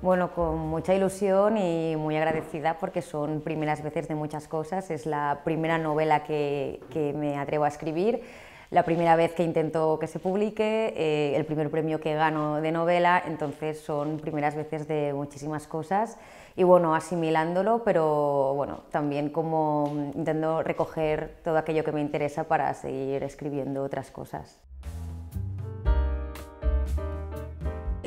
Bueno, con mucha ilusión y muy agradecida porque son primeras veces de muchas cosas. Es la primera novela que, que me atrevo a escribir, la primera vez que intento que se publique, eh, el primer premio que gano de novela, entonces son primeras veces de muchísimas cosas y bueno, asimilándolo, pero bueno, también como intento recoger todo aquello que me interesa para seguir escribiendo otras cosas.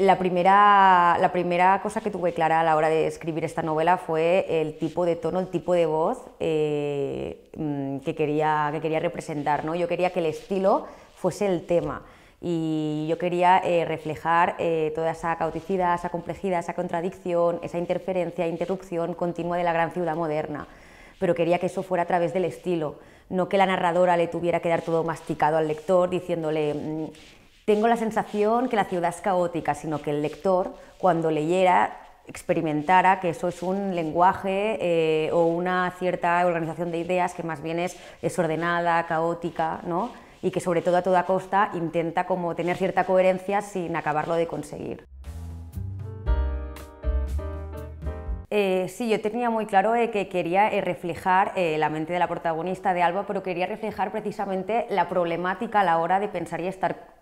la primera, la primera cosa que tuve clara a la hora de escribir esta novela fue el tipo de tono, el tipo de voz eh, mm, que, quería, que quería representar. ¿no? Yo quería que el estilo fuese el tema y yo quería eh, reflejar eh, toda esa caoticidad, esa complejidad, esa contradicción, esa interferencia, interrupción continua de la gran ciudad moderna pero quería que eso fuera a través del estilo, no que la narradora le tuviera que dar todo masticado al lector diciéndole mm, tengo la sensación que la ciudad es caótica, sino que el lector, cuando leyera, experimentara que eso es un lenguaje eh, o una cierta organización de ideas que más bien es desordenada, caótica, ¿no? y que sobre todo a toda costa intenta como tener cierta coherencia sin acabarlo de conseguir. Eh, sí, yo tenía muy claro que quería eh, reflejar eh, la mente de la protagonista de Alba, pero quería reflejar precisamente la problemática a la hora de pensar y estar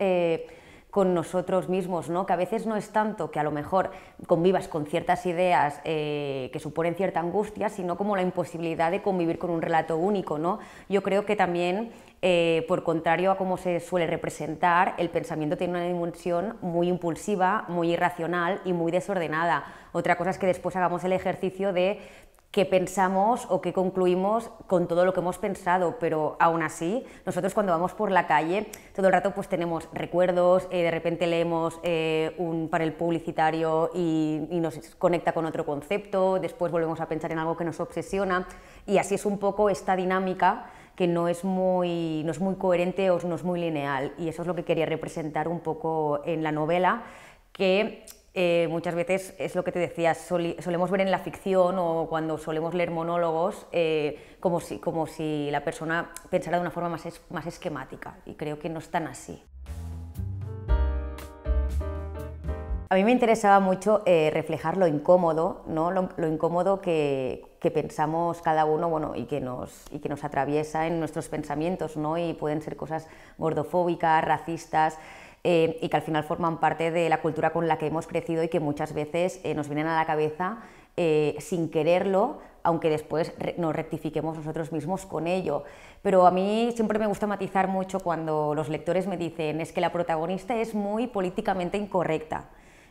con nosotros mismos, ¿no? que a veces no es tanto que a lo mejor convivas con ciertas ideas eh, que suponen cierta angustia, sino como la imposibilidad de convivir con un relato único. ¿no? Yo creo que también, eh, por contrario a cómo se suele representar, el pensamiento tiene una dimensión muy impulsiva, muy irracional y muy desordenada. Otra cosa es que después hagamos el ejercicio de qué pensamos o qué concluimos con todo lo que hemos pensado, pero aún así, nosotros cuando vamos por la calle, todo el rato pues tenemos recuerdos, eh, de repente leemos eh, un un el publicitario y, y, nos conecta con otro concepto, después volvemos a pensar en algo que nos obsesiona, y así es un poco esta dinámica que no es muy, no es muy coherente o no es muy lineal, y eso es lo que quería representar un poco en la novela, que eh, muchas veces es lo que te decía, solemos ver en la ficción o cuando solemos leer monólogos eh, como, si, la persona pensara de una forma más, esquemática y creo que no es tan así. A mí me interesaba mucho eh, reflejar lo incómodo, lo, incómodo que, pensamos cada uno y, que nos, y que nos atraviesa en nuestros pensamientos, y pueden ser cosas gordofóbicas, racistas. Eh, y que al final forman parte de la cultura con la que hemos crecido y que muchas veces eh, nos vienen a la cabeza eh, sin quererlo, aunque después nos rectifiquemos nosotros mismos con ello. Pero a mí siempre me gusta matizar mucho cuando los lectores me dicen es que la protagonista es muy políticamente incorrecta.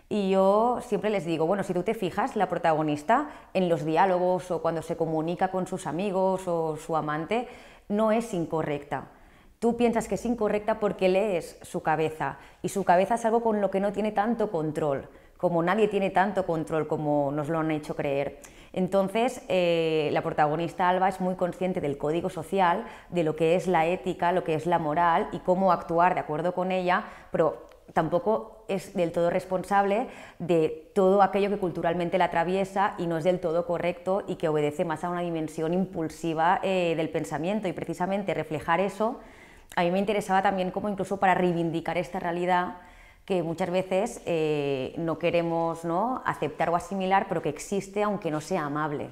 Y yo siempre les digo, bueno, si tú te fijas, la protagonista en los diálogos o cuando se comunica con sus amigos o su amante, no es incorrecta Tú piensas que es incorrecta porque lees su cabeza y su cabeza es algo con lo que no tiene tanto control, como nadie tiene tanto control como nos lo han hecho creer. Entonces, eh, la protagonista Alba es muy consciente del código social, de lo que es la ética, lo que es la moral y cómo actuar de acuerdo con ella, pero tampoco es del todo responsable de todo aquello que culturalmente la atraviesa y no es del todo correcto y que obedece más a una dimensión impulsiva eh, del pensamiento. Y precisamente reflejar eso a mí me interesaba también como incluso para reivindicar esta realidad que muchas veces eh, no queremos aceptar o asimilar, pero que existe aunque no sea amable.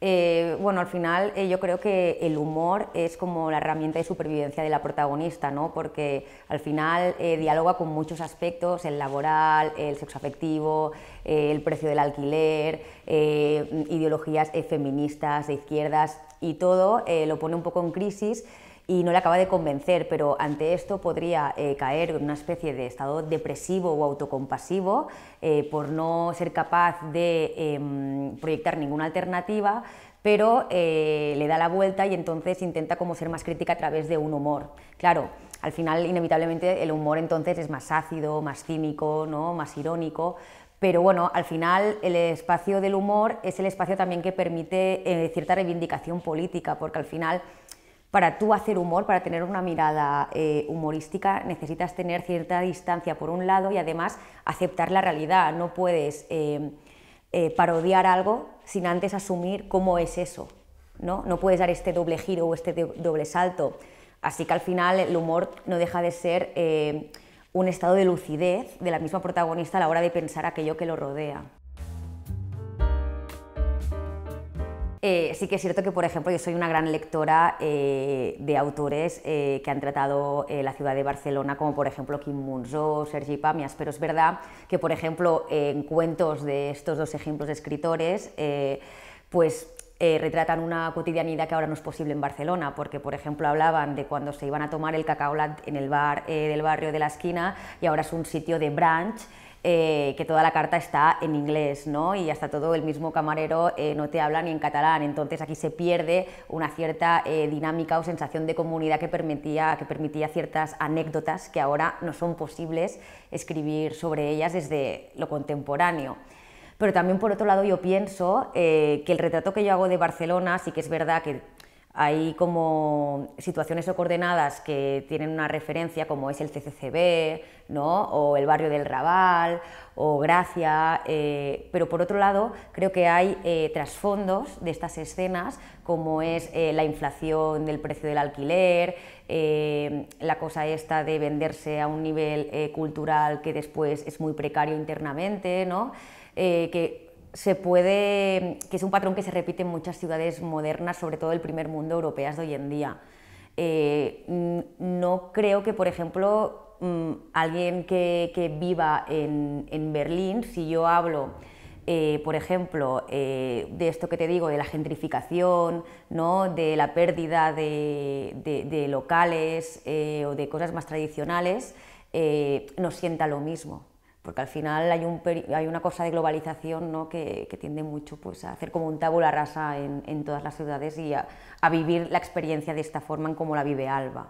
Eh, bueno, al final eh, yo creo que el humor es como la herramienta de supervivencia de la protagonista, ¿no? porque al final eh, dialoga con muchos aspectos, el laboral, el sexo afectivo, el precio del alquiler, ideologías feministas, de izquierdas, y todo lo pone un poco en crisis y no le acaba de convencer, pero ante esto podría eh, caer en una especie de estado depresivo o autocompasivo eh, por no ser capaz de em, proyectar ninguna alternativa, pero eh, le da la vuelta y entonces intenta como ser más crítica a través de un humor. Claro, al final inevitablemente el humor entonces es más ácido, más cínico, ¿no? más irónico, pero bueno, al final el espacio del humor es el espacio también que permite cierta reivindicación política, porque al final para tú hacer humor, para tener una mirada eh, humorística, necesitas tener cierta distancia por un lado y además aceptar la realidad. No puedes eh, eh, parodiar algo sin antes asumir cómo es eso. ¿no? no puedes dar este doble giro o este doble salto. Así que al final el humor no deja de ser un estado de lucidez de la misma protagonista a la hora de pensar aquello que lo rodea. Eh, sí que es cierto que, por ejemplo, yo soy una gran lectora eh, de autores eh, que han tratado la ciudad de Barcelona, como por ejemplo Kim o Sergi Pamias, pero es verdad que, por ejemplo, en cuentos de estos dos ejemplos de escritores, pues retratan una cotidianidad que ahora no es posible en Barcelona, porque, por ejemplo, hablaban de cuando se iban a tomar el cacao en el bar del barrio de la esquina y ahora es un sitio de brunch eh, que toda la carta está en inglés, ¿no? Y hasta todo el mismo camarero eh, no te habla ni en catalán, entonces aquí se pierde una cierta eh, dinámica o sensación de comunidad que permitía, que permitía ciertas anécdotas que ahora no son posibles escribir sobre ellas desde lo contemporáneo. Pero también, por otro lado, yo pienso que el retrato que yo hago de Barcelona sí que es verdad que hay como situaciones o coordenadas que tienen una referencia como es el CCCB, ¿no? o el barrio del Raval, o Gracia, eh, pero por otro lado creo que hay eh, trasfondos de estas escenas como es eh, la inflación del precio del alquiler, la cosa esta de venderse a un nivel cultural que después es muy precario internamente, ¿no? que se puede, que es un patrón que se repite en muchas ciudades modernas, sobre todo el primer mundo europeas de hoy en día. Eh, no creo que, por ejemplo, mm, alguien que, viva en, Berlín, si yo hablo, eh, por ejemplo, eh, de esto que te digo, de la gentrificación, de la pérdida de, de locales o de cosas más tradicionales, nos sienta lo mismo porque al final hay, un, hay una cosa de globalización que, tiende mucho pues, a hacer como un tabula rasa en, todas las ciudades y a, vivir la experiencia de esta forma en cómo la vive Alba.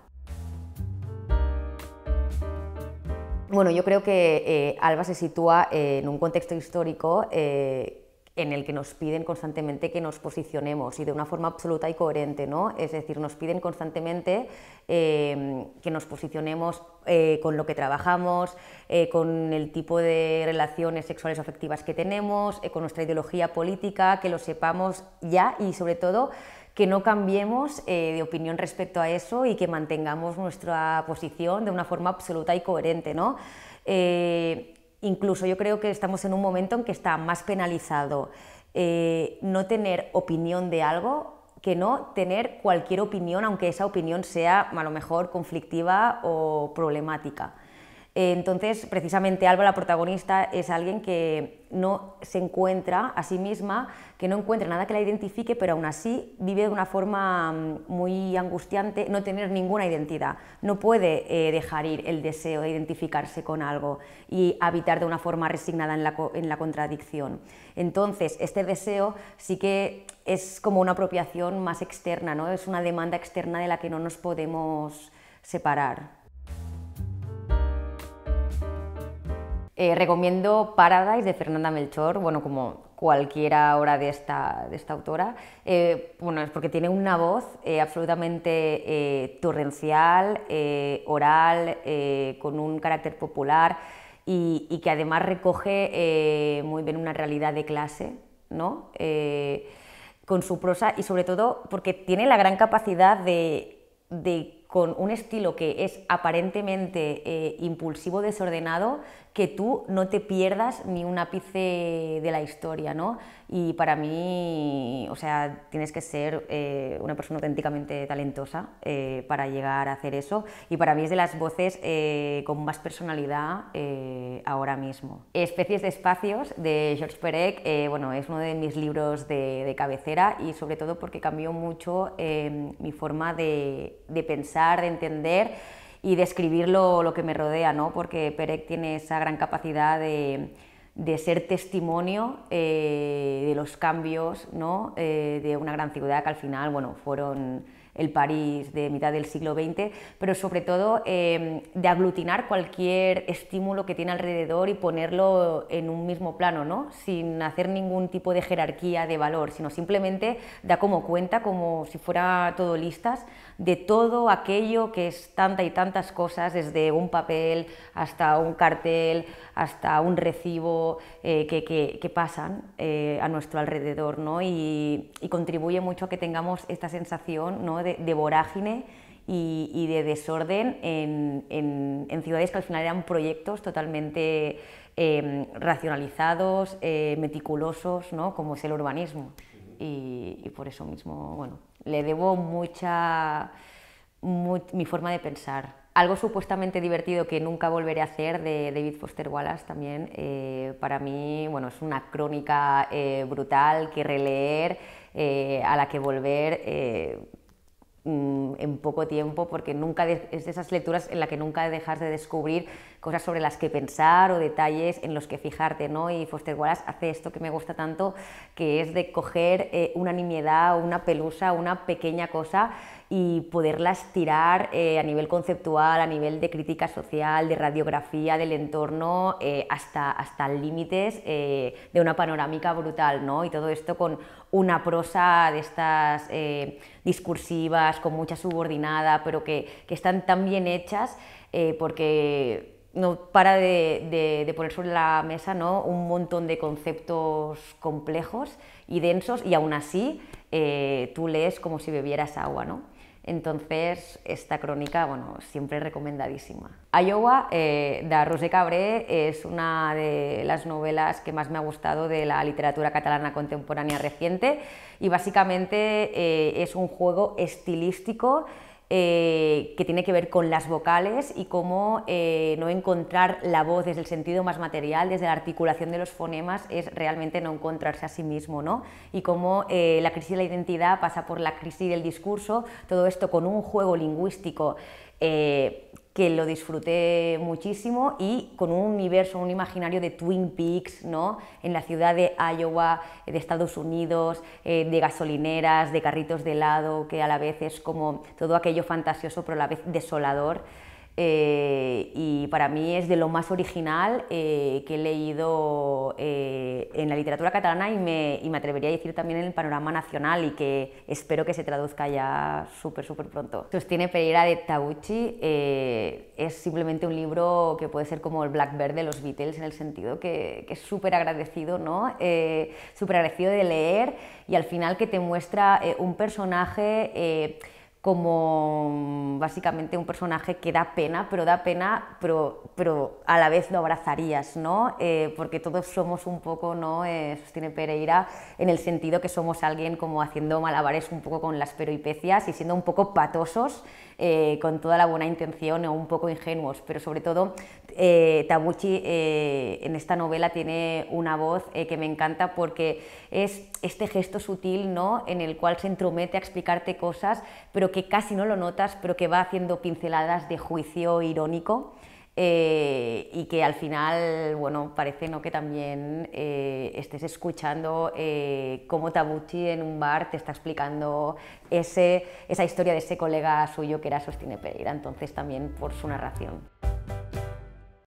Bueno, yo creo que eh, Alba se sitúa en un contexto histórico eh, en el que nos piden constantemente que nos posicionemos y de una forma absoluta y coherente, ¿no? Es decir, nos piden constantemente eh, que nos posicionemos eh, con lo que trabajamos, eh, con el tipo de relaciones sexuales o afectivas que tenemos, con nuestra ideología política, que lo sepamos ya y sobre todo que no cambiemos de opinión respecto a eso y que mantengamos nuestra posición de una forma absoluta y coherente. ¿no? incluso yo creo que estamos en un momento en que está más penalizado eh, no tener opinión de algo que no tener cualquier opinión, aunque esa opinión sea a lo mejor conflictiva o problemática. Entonces, precisamente Alba, la protagonista, es alguien que no se encuentra a sí misma, que no encuentra nada que la identifique, pero aún así vive de una forma mm, muy angustiante no tener ninguna identidad. No puede eh, dejar ir el deseo de identificarse con algo y habitar de una forma resignada en la, en la contradicción. Entonces, este deseo sí que es como una apropiación más externa, ¿no? es una demanda externa de la que no nos podemos separar. Eh, recomiendo Paradise de Fernanda Melchor, bueno, como cualquiera obra de esta, de esta autora. Eh, bueno, es porque tiene una voz eh, absolutamente torrencial, oral, con un carácter popular y, que además recoge muy bien una realidad de clase, ¿no? con su prosa y sobre todo porque tiene la gran capacidad de, con un estilo que es aparentemente impulsivo, desordenado, que tú no te pierdas ni un ápice de la historia, ¿no? Y para mí, o sea, tienes que ser eh, una persona auténticamente talentosa eh, para llegar a hacer eso. Y para mí es de las voces eh, con más personalidad ahora mismo. Especies de espacios de George Perec, bueno, es uno de mis libros de, cabecera y sobre todo porque cambió mucho mi forma de, de pensar, de entender y describir lo, que me rodea, ¿no? porque Perec tiene esa gran capacidad de, ser testimonio eh, de los cambios ¿no? Eh, de una gran ciudad que al final bueno, fueron el París de mitad del siglo XX, pero sobre todo em, de aglutinar cualquier estímulo que tiene alrededor y ponerlo en un mismo plano, ¿no? sin hacer ningún tipo de jerarquía de valor, sino simplemente da como cuenta, como si fuera todo listas, de todo aquello que es tanta y tantas cosas, desde un papel hasta un cartel, hasta un recibo eh, que, pasan eh, a nuestro alrededor, Y, contribuye mucho a que tengamos esta sensación de, vorágine y, de desorden en, ciudades que al final eran proyectos totalmente eh, racionalizados, meticulosos, ¿no? como es el urbanismo y, por eso mismo, bueno, le debo mucha, mi forma de pensar. Algo supuestamente divertido que nunca volveré a hacer de David Foster Wallace también, eh, para mí, bueno, es una crónica eh, brutal que releer, eh, a la que volver Mm, en poco tiempo, porque nunca es de esas lecturas en las que nunca dejas de descubrir cosas sobre las que pensar o detalles en los que fijarte, ¿no? Y Foster Wallace hace esto que me gusta tanto, que es de coger eh, una nimiedad una pelusa, una pequeña cosa y poderla estirar eh, a nivel conceptual, a nivel de crítica social, de radiografía del entorno, eh, hasta, hasta límites de una panorámica brutal, ¿no? Y todo esto con una prosa de estas eh, discursivas, con mucha subordinada, pero que, están tan bien hechas eh, porque no para de, poner sobre la mesa un montón de conceptos complejos y densos y aún así eh, tú lees como si bebieras agua. ¿no? Entonces, esta crónica, bueno, siempre recomendadísima. Iowa, eh, de Rosé Cabré, es una de las novelas que más me ha gustado de la literatura catalana contemporánea reciente y básicamente eh, es un juego estilístico eh, que tiene que ver con las vocales y cómo eh, no encontrar la voz desde el sentido más material, desde la articulación de los fonemas, es realmente no encontrarse a sí mismo, ¿no? Y cómo eh, la crisis de la identidad pasa por la crisis del discurso, todo esto con un juego lingüístico que lo disfruté muchísimo y con un universo, un imaginario de Twin Peaks, ¿no? En la ciudad de Iowa, eh, de Estados Unidos, eh, de gasolineras, de carritos de helado, que a la vez es como todo aquello fantasioso pero a la vez desolador. Eh, y para mí es de lo más original eh, que he leído eh, en la literatura catalana y me, atrevería a decir también en el panorama nacional y que espero que se traduzca ya súper, súper pronto. tiene Pereira de Taguchi es simplemente un libro que puede ser como el Blackbird de los Beatles en el sentido que, es súper agradecido, ¿no? súper agradecido de leer y al final que te muestra un personaje como mm, básicamente un personaje que da pena, pero da pena, pero, pero a la vez lo abrazarías, ¿no? Eh, porque todos somos un poco, ¿no? Eh, sostiene Pereira, en el sentido que somos alguien como haciendo malabares un poco con las peripecias y siendo un poco patosos, eh, con toda la buena intención o un poco ingenuos, pero sobre todo Tabuchi en esta novela tiene una voz que me encanta porque es este gesto sutil, ¿no? En el cual se entromete a explicarte cosas, pero que casi no lo notas, pero que va haciendo pinceladas de juicio irónico. Eh, y que al final, bueno, parece ¿no? que también eh, estés escuchando eh, cómo Tabuchi en un bar te está explicando esa historia de ese colega suyo que era Sostine Pereira, entonces también por su narración.